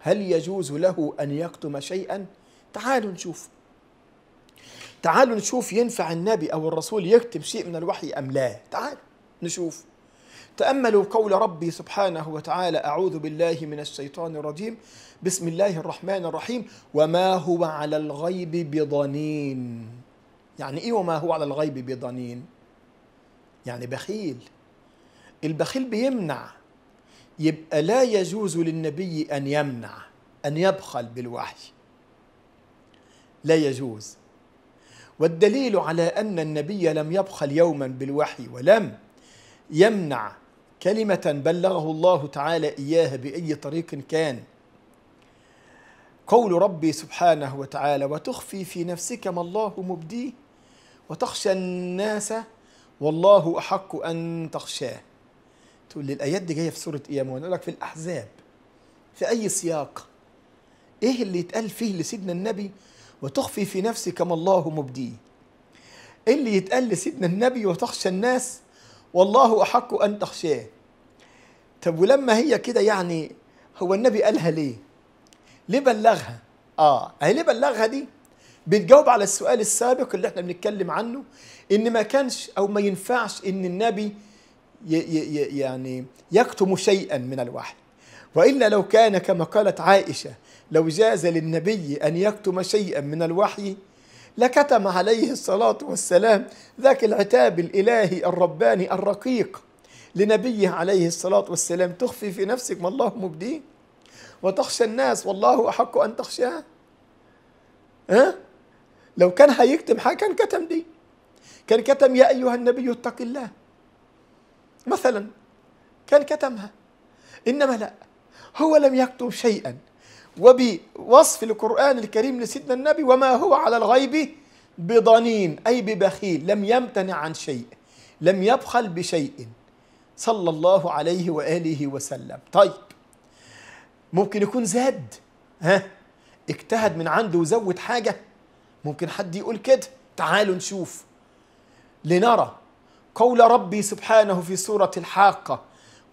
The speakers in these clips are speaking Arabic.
هل يجوز له أن يكتم شيئا تعالوا نشوف تعالوا نشوف ينفع النبي أو الرسول يكتم شيء من الوحي أم لا تعالوا نشوف تأملوا قول ربي سبحانه وتعالى أعوذ بالله من الشيطان الرجيم بسم الله الرحمن الرحيم وما هو على الغيب بضنين يعني إيه وما هو على الغيب بضنين يعني بخيل البخيل بيمنع يبقى لا يجوز للنبي أن يمنع أن يبخل بالوحي لا يجوز والدليل على أن النبي لم يبخل يوما بالوحي ولم يمنع كلمة بلغه الله تعالى إياها بأي طريق كان قول ربي سبحانه وتعالى وتخفي في نفسك ما الله مبديه وتخشى الناس والله أحق أن تخشاه تقول لي الايات دي جايه في سوره ايه وانا اقول لك في الاحزاب في اي سياق ايه اللي يتقال فيه لسيدنا النبي وتخفي في نفسك ما الله مبديه ايه اللي يتقال لسيدنا النبي وتخشى الناس والله احق ان تخشاه طب ولما هي كده يعني هو النبي قالها ليه ليه بلغها اه هي ليه بلغها دي بتجاوب على السؤال السابق اللي احنا بنتكلم عنه ان ما كانش او ما ينفعش ان النبي يعني يكتم شيئا من الوحي وإلا لو كان كما قالت عائشة لو جاز للنبي أن يكتم شيئا من الوحي لكتم عليه الصلاة والسلام ذاك العتاب الإلهي الرباني الرقيق لنبيه عليه الصلاة والسلام تخفي في نفسك ما الله مبديه وتخشى الناس والله أحق أن تخشاه ها لو كان هيكتم حاجة كان كتم دي كان كتم يا أيها النبي اتق الله مثلا كان كتمها إنما لا هو لم يكتم شيئا وبوصف القرآن الكريم لسيدنا النبي وما هو على الغيب بضنين أي ببخيل لم يمتنع عن شيء لم يبخل بشيء صلى الله عليه وآله وسلم طيب ممكن يكون زاد ها اجتهد من عنده وزود حاجة ممكن حد يقول كده تعالوا نشوف لنرى قول ربي سبحانه في سورة الحاقة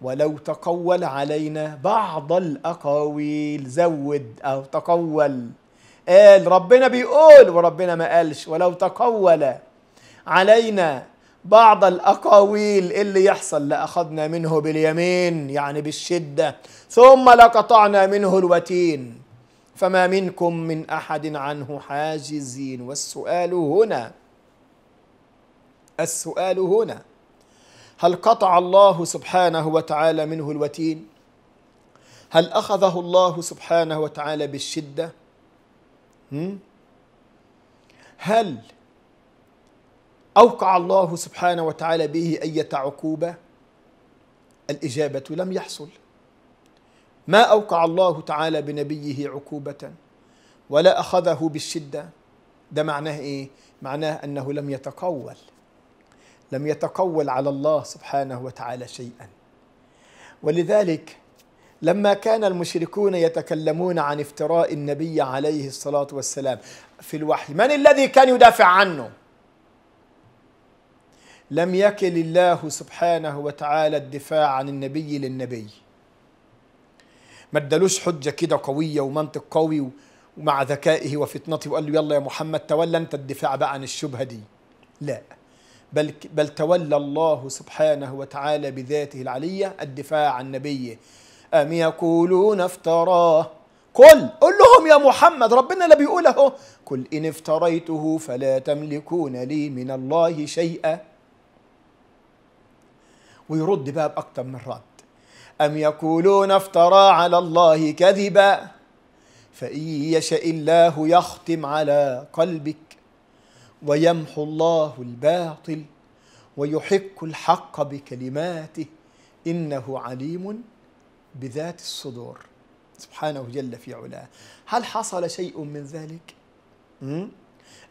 ولو تقول علينا بعض الأقاويل زود أو تقول قال ربنا بيقول وربنا ما قالش ولو تقول علينا بعض الأقاويل إيه اللي يحصل لأخذنا منه باليمين يعني بالشدة ثم لقطعنا منه الوتين فما منكم من أحد عنه حاجزين والسؤال هنا السؤال هنا هل قطع الله سبحانه وتعالى منه الوتين هل اخذه الله سبحانه وتعالى بالشده هل اوقع الله سبحانه وتعالى به ايه عقوبه الاجابه لم يحصل ما اوقع الله تعالى بنبيه عقوبه ولا اخذه بالشده ده معناه ايه معناه انه لم يتقول لم يتقول على الله سبحانه وتعالى شيئا ولذلك لما كان المشركون يتكلمون عن افتراء النبي عليه الصلاه والسلام في الوحي من الذي كان يدافع عنه لم يكل الله سبحانه وتعالى الدفاع عن النبي للنبي ما ادالوش حجه كده قويه ومنطق قوي ومع ذكائه وفطنته وقال له يلا يا محمد تولى انت الدفاع بقى عن الشبهه دي لا بل, بل تولى الله سبحانه وتعالى بذاته العلية الدفاع عن نبيه أم يقولون افتراه قل قل لهم يا محمد ربنا لا بيقول اهو قل إن افتريته فلا تملكون لي من الله شيئا ويرد بقى أكثر من رد أم يقولون افترى على الله كذبا فإن يشاء الله يختم على قلبك ويمحو الله الباطل ويحق الحق بكلماته انه عليم بذات الصدور سبحانه جل في علاه هل حصل شيء من ذلك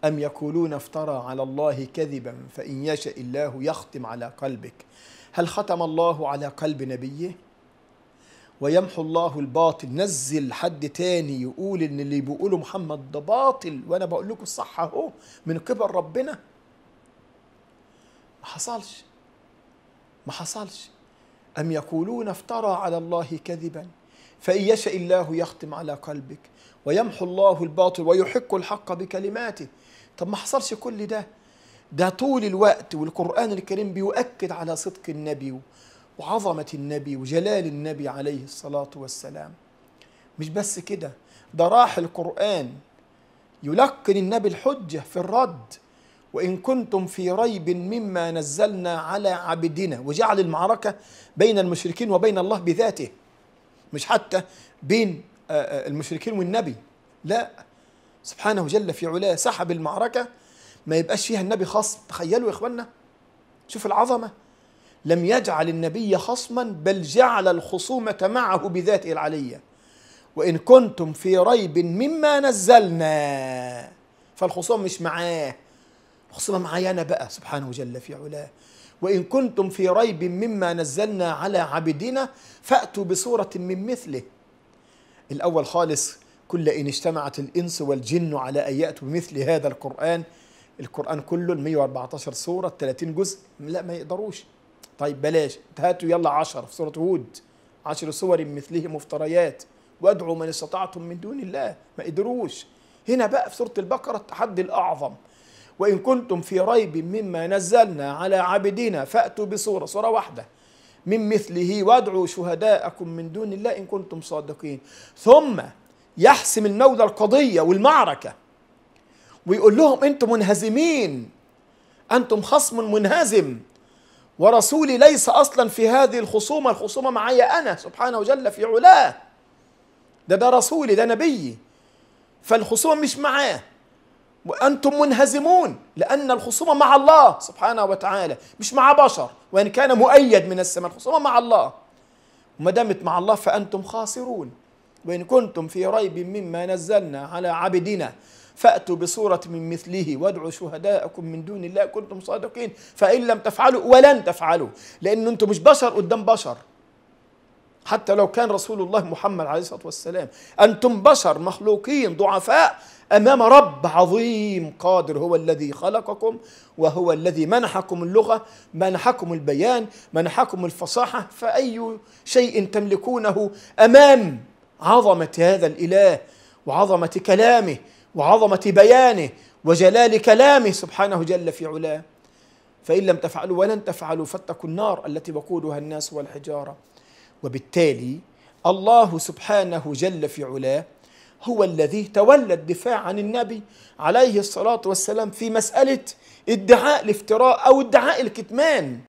ام يقولون افترى على الله كذبا فان يشاء الله يختم على قلبك هل ختم الله على قلب نبيه ويمحو الله الباطل نزل حد تاني يقول ان اللي بيقوله محمد ده باطل وانا بقول لكم الصح اهو من قبل ربنا ما حصلش ما حصلش ام يقولون افترى على الله كذبا فان يشاء الله يختم على قلبك ويمحو الله الباطل ويحق الحق بكلماته طب ما حصلش كل ده ده طول الوقت والقران الكريم بيؤكد على صدق النبي وعظمة النبي وجلال النبي عليه الصلاة والسلام مش بس كده ده راح القرآن يلقن النبي الحجة في الرد وإن كنتم في ريب مما نزلنا على عبدنا وجعل المعركة بين المشركين وبين الله بذاته مش حتى بين آه، آه، المشركين والنبي لا سبحانه جل في علاه سحب المعركة ما يبقاش فيها النبي خاص تخيلوا يا إخوانا شوف العظمة لم يجعل النبي خصما بل جعل الخصومة معه بذاته العلية وإن كنتم في ريب مما نزلنا فالخصوم مش معاه الخصومة معايا أنا بقى سبحانه جل في علاه وإن كنتم في ريب مما نزلنا على عبدنا فأتوا بصورة من مثله الأول خالص كل إن اجتمعت الإنس والجن على أن يأتوا بمثل هذا القرآن القرآن كله 114 سورة 30 جزء لا ما يقدروش طيب بلاش هاتوا يلا عشر في سورة هود عشر صور مثله مفتريات وادعوا من استطعتم من دون الله ما قدروش هنا بقى في سورة البقرة التحدي الأعظم وإن كنتم في ريب مما نزلنا على عبدنا فأتوا بصورة صورة واحدة من مثله وادعوا شهداءكم من دون الله إن كنتم صادقين ثم يحسم المولى القضية والمعركة ويقول لهم أنتم منهزمين أنتم خصم منهزم ورسولي ليس أصلا في هذه الخصومة الخصومة معي أنا سبحانه وجل في علاه ده ده رسولي ده نبيي فالخصومة مش معاه وأنتم منهزمون لأن الخصومة مع الله سبحانه وتعالى مش مع بشر وإن كان مؤيد من السماء الخصومة مع الله وما دامت مع الله فأنتم خاسرون وإن كنتم في ريب مما نزلنا على عبدنا فأتوا بصورة من مثله وادعوا شهداءكم من دون الله كنتم صادقين فإن لم تفعلوا ولن تفعلوا لأن أنتم مش بشر قدام بشر حتى لو كان رسول الله محمد عليه الصلاة والسلام أنتم بشر مخلوقين ضعفاء أمام رب عظيم قادر هو الذي خلقكم وهو الذي منحكم اللغة منحكم البيان منحكم الفصاحة فأي شيء تملكونه أمام عظمة هذا الإله وعظمة كلامه وعظمه بيانه وجلال كلامه سبحانه جل في علاه فان لم تفعلوا ولن تفعلوا فاتقوا النار التي وقودها الناس والحجاره وبالتالي الله سبحانه جل في علاه هو الذي تولى الدفاع عن النبي عليه الصلاه والسلام في مساله ادعاء الافتراء او ادعاء الكتمان